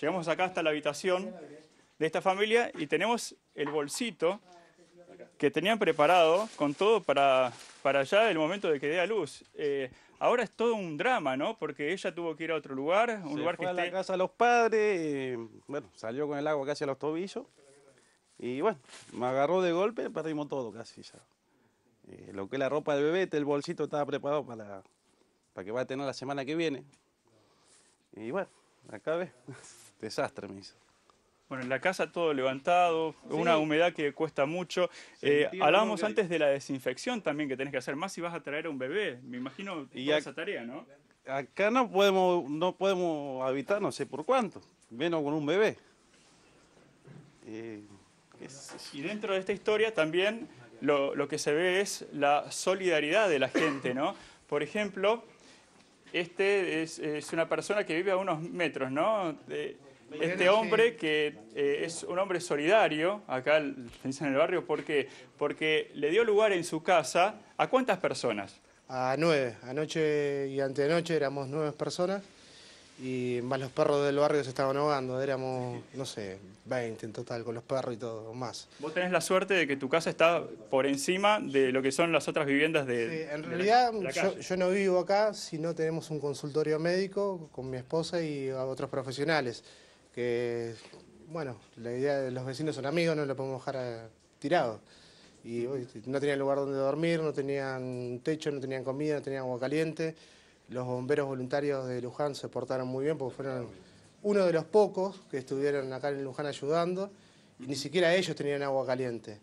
Llegamos acá hasta la habitación de esta familia y tenemos el bolsito que tenían preparado con todo para, para allá el momento de que dé a luz. Eh, ahora es todo un drama, ¿no? Porque ella tuvo que ir a otro lugar, un lugar que a casa de los padres, bueno, salió con el agua casi a los tobillos y bueno, me agarró de golpe, perdimos todo casi ya. Eh, lo que es la ropa del bebé, este, el bolsito estaba preparado para, para que va a tener la semana que viene. Y bueno, acá ves desastre me hizo. Bueno, en la casa todo levantado, una humedad que cuesta mucho. Eh, hablábamos antes de la desinfección también que tenés que hacer, más si vas a traer a un bebé, me imagino y esa tarea, ¿no? Acá no podemos, no podemos habitar no sé por cuánto, menos con un bebé. Eh, y dentro de esta historia también lo, que se ve es la solidaridad de la gente, ¿no? Por ejemplo, este es, es, una persona que vive a unos metros, ¿no? este hombre que eh, es un hombre solidario, acá en el barrio, ¿por qué? Porque le dio lugar en su casa a cuántas personas. A nueve. Anoche y antenoche éramos nueve personas y más los perros del barrio se estaban ahogando. Éramos, no sé, 20 en total con los perros y todo, más. Vos tenés la suerte de que tu casa está por encima de lo que son las otras viviendas de. Sí, en realidad yo, yo, no vivo acá si no tenemos un consultorio médico con mi esposa y otros profesionales que, bueno, la idea de los vecinos son amigos, no lo podemos dejar eh, tirado. Y no tenían lugar donde dormir, no tenían techo, no tenían comida, no tenían agua caliente. Los bomberos voluntarios de Luján se portaron muy bien porque fueron uno de los pocos que estuvieron acá en Luján ayudando y ni siquiera ellos tenían agua caliente.